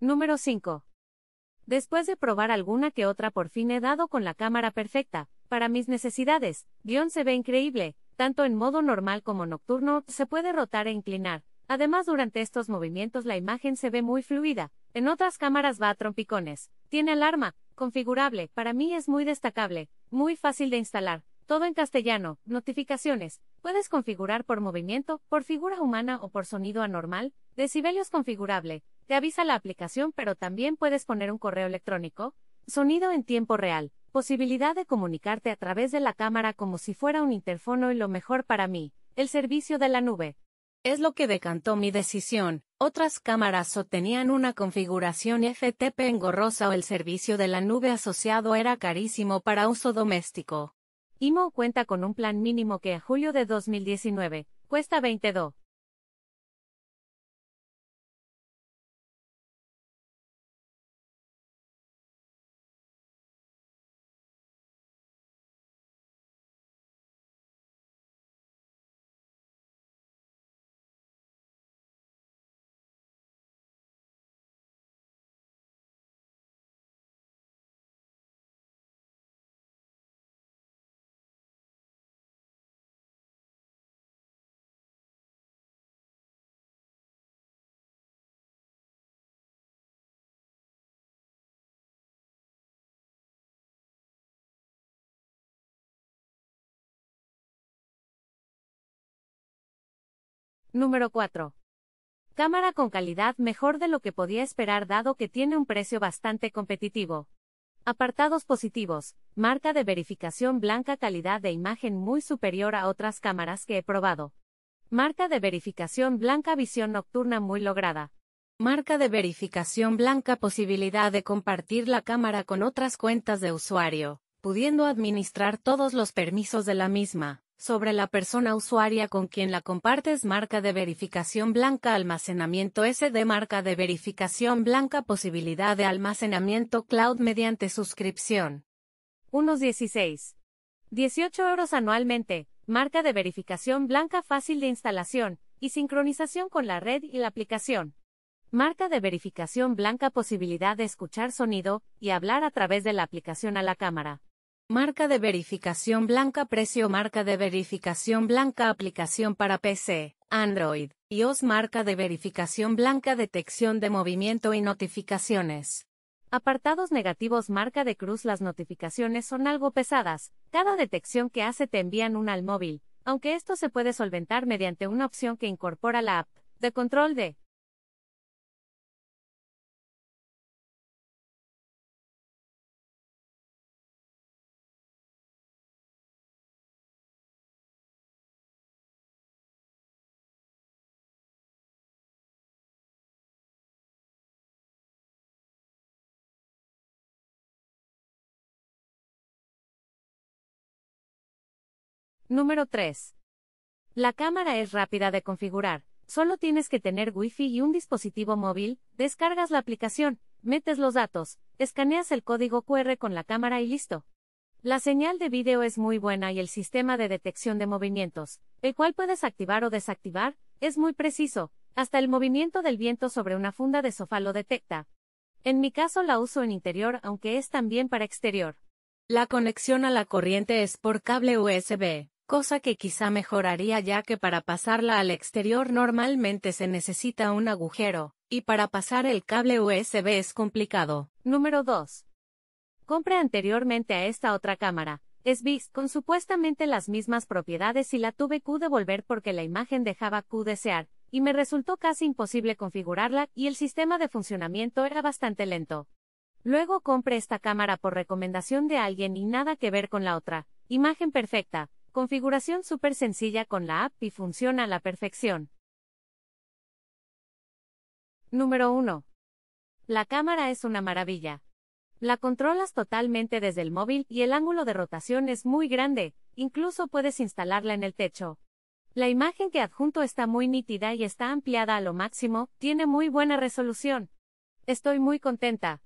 Número 5. Después de probar alguna que otra por fin he dado con la cámara perfecta, para mis necesidades, guión se ve increíble, tanto en modo normal como nocturno, se puede rotar e inclinar. Además, durante estos movimientos la imagen se ve muy fluida, en otras cámaras va a trompicones, tiene alarma, configurable, para mí es muy destacable, muy fácil de instalar, todo en castellano, notificaciones, puedes configurar por movimiento, por figura humana o por sonido anormal, decibelios configurable, te avisa la aplicación, pero también puedes poner un correo electrónico, sonido en tiempo real, posibilidad de comunicarte a través de la cámara como si fuera un interfono y lo mejor para mí, el servicio de la nube. Es lo que decantó mi decisión. Otras cámaras o tenían una configuración FTP engorrosa o el servicio de la nube asociado era carísimo para uso doméstico. IMO cuenta con un plan mínimo que a julio de 2019 cuesta 22. Número 4. Cámara con calidad mejor de lo que podía esperar dado que tiene un precio bastante competitivo. Apartados positivos. Marca de verificación blanca calidad de imagen muy superior a otras cámaras que he probado. Marca de verificación blanca visión nocturna muy lograda. Marca de verificación blanca posibilidad de compartir la cámara con otras cuentas de usuario, pudiendo administrar todos los permisos de la misma sobre la persona usuaria con quien la compartes marca de verificación blanca almacenamiento SD marca de verificación blanca posibilidad de almacenamiento cloud mediante suscripción. Unos 16. 18 euros anualmente, marca de verificación blanca fácil de instalación y sincronización con la red y la aplicación. Marca de verificación blanca posibilidad de escuchar sonido y hablar a través de la aplicación a la cámara. Marca de verificación blanca Precio Marca de verificación blanca Aplicación para PC, Android, iOS Marca de verificación blanca Detección de movimiento y notificaciones. Apartados negativos Marca de cruz Las notificaciones son algo pesadas, cada detección que hace te envían una al móvil, aunque esto se puede solventar mediante una opción que incorpora la app de control de Número 3. La cámara es rápida de configurar. Solo tienes que tener Wi-Fi y un dispositivo móvil, descargas la aplicación, metes los datos, escaneas el código QR con la cámara y listo. La señal de vídeo es muy buena y el sistema de detección de movimientos, el cual puedes activar o desactivar, es muy preciso, hasta el movimiento del viento sobre una funda de sofá lo detecta. En mi caso la uso en interior aunque es también para exterior. La conexión a la corriente es por cable USB cosa que quizá mejoraría ya que para pasarla al exterior normalmente se necesita un agujero, y para pasar el cable USB es complicado. Número 2. Compré anteriormente a esta otra cámara, Es VIX, con supuestamente las mismas propiedades y la tuve que devolver porque la imagen dejaba Q desear, y me resultó casi imposible configurarla y el sistema de funcionamiento era bastante lento. Luego compré esta cámara por recomendación de alguien y nada que ver con la otra, imagen perfecta, Configuración súper sencilla con la app y funciona a la perfección. Número 1. La cámara es una maravilla. La controlas totalmente desde el móvil y el ángulo de rotación es muy grande, incluso puedes instalarla en el techo. La imagen que adjunto está muy nítida y está ampliada a lo máximo, tiene muy buena resolución. Estoy muy contenta.